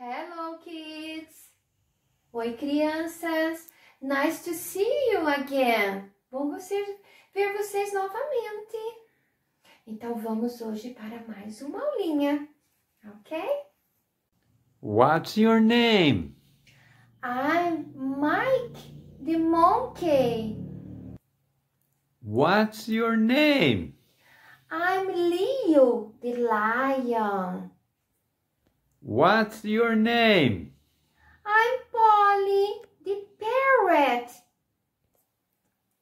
Hello, kids! Oi, crianças! Nice to see you again! Bom ver vocês novamente! Então, vamos hoje para mais uma aulinha, ok? What's your name? I'm Mike the Monkey. What's your name? I'm Leo the Lion. What's your name? I'm Polly the parrot.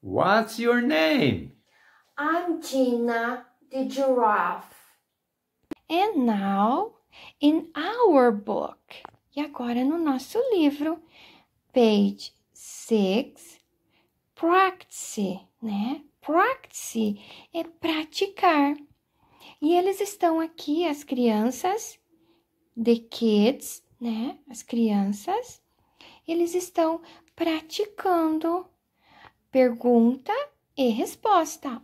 What's your name? I'm Gina the giraffe. And now, in our book. E agora no nosso livro, page 6, practice, né? Practice é praticar. E eles estão aqui, as crianças, the kids, né, as crianças, eles estão praticando pergunta e resposta.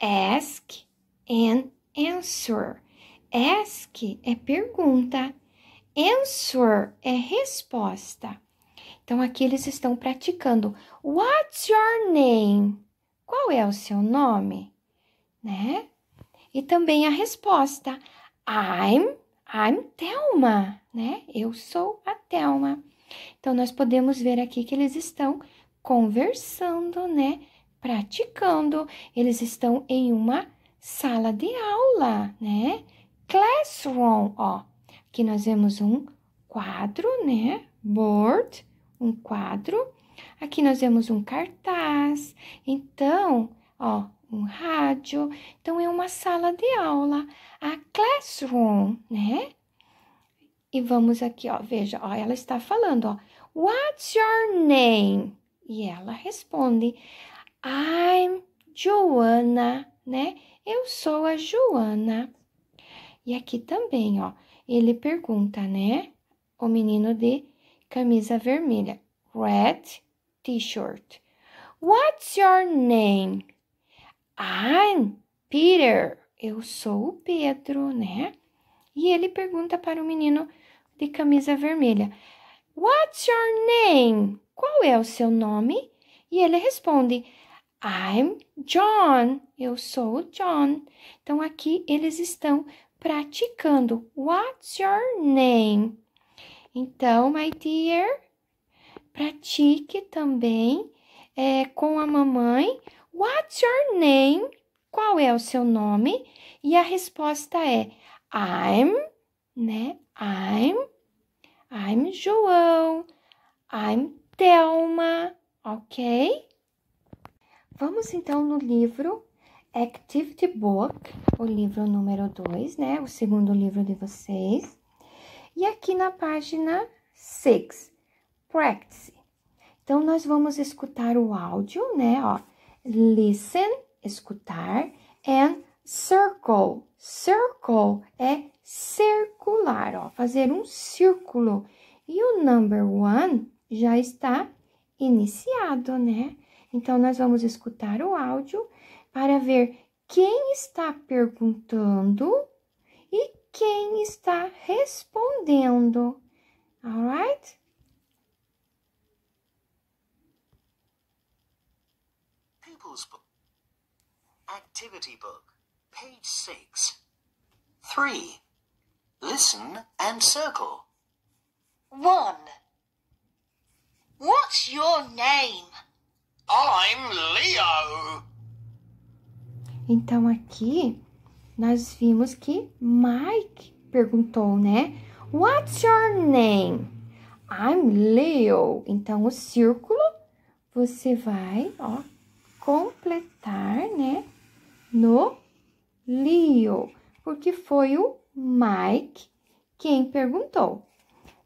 Ask and answer. Ask é pergunta, answer é resposta. Então aqui eles estão praticando What's your name? Qual é o seu nome? Né? E também a resposta I'm I'm Thelma, né? Eu sou a Thelma. Então, nós podemos ver aqui que eles estão conversando, né? Praticando. Eles estão em uma sala de aula, né? Classroom, ó. Aqui nós vemos um quadro, né? Board, um quadro. Aqui nós vemos um cartaz. Então, ó, um rádio. Então, é uma sala de aula, a classroom, né? E vamos aqui, ó, veja, ó, ela está falando, ó, What's your name? E ela responde, I'm Joana, né? Eu sou a Joana. E aqui também, ó, ele pergunta, né? O menino de camisa vermelha, red t-shirt. What's your name? I'm Peter. Eu sou o Pedro, né? E ele pergunta para o menino de camisa vermelha: What's your name? Qual é o seu nome? E ele responde: I'm John. Eu sou o John. Então aqui eles estão praticando. What's your name? Então, my dear, pratique também é, com a mamãe What's your name? Qual é o seu nome? E a resposta é I'm, né? I'm, I'm João, I'm Thelma, ok? Vamos então no livro Activity Book, o livro número 2, né? O segundo livro de vocês. E aqui na página 6, Practice. Então, nós vamos escutar o áudio, né? Ó listen, escutar, and circle, circle é circular, ó, fazer um círculo. E o number one já está iniciado, né? Então, nós vamos escutar o áudio para ver quem está perguntando e quem está respondendo. Alright? People's Book. Activity Book, page 6. 3. Listen and circle. 1. What's your name? I'm Leo. Então aqui nós vimos que Mike perguntou, né? What's your name? I'm Leo. Então o círculo você vai, ó, completar, né? No Leo, porque foi o Mike quem perguntou.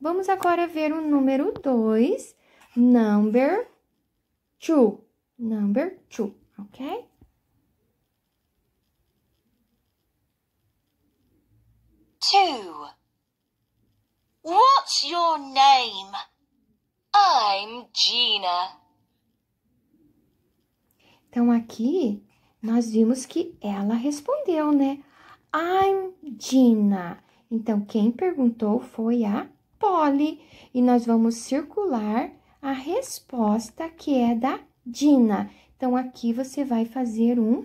Vamos agora ver o número 2, number 2, number 2, ok? Two. What's your name? I'm Gina. Então aqui nós vimos que ela respondeu, né? I'm Gina. Então quem perguntou foi a Polly e nós vamos circular a resposta que é da Dina. Então aqui você vai fazer um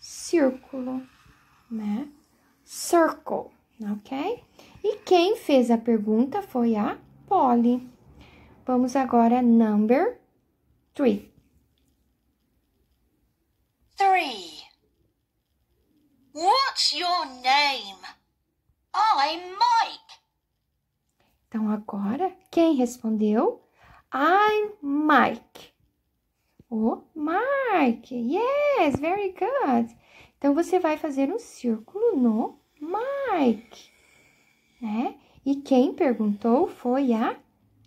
círculo, né? Circle, ok? E quem fez a pergunta foi a Polly. Vamos agora number three. Então agora quem respondeu? I'm Mike. O Mike. Yes, very good. Então você vai fazer um círculo no Mike, né? E quem perguntou foi a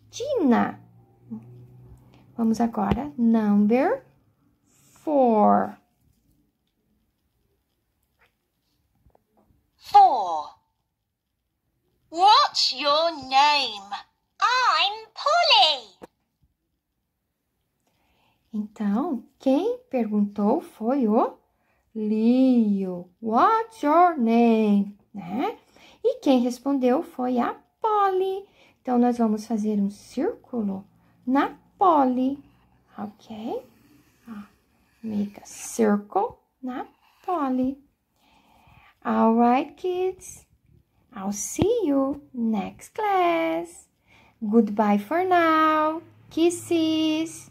Tina. Vamos agora number four. Four. What's your name? I'm Polly. Então, quem perguntou foi o Leo. What's your name? Né? E quem respondeu foi a Polly. Então, nós vamos fazer um círculo na Polly, ok? Make a circle na Polly. All right, kids. I'll see you next class. Goodbye for now. Kisses.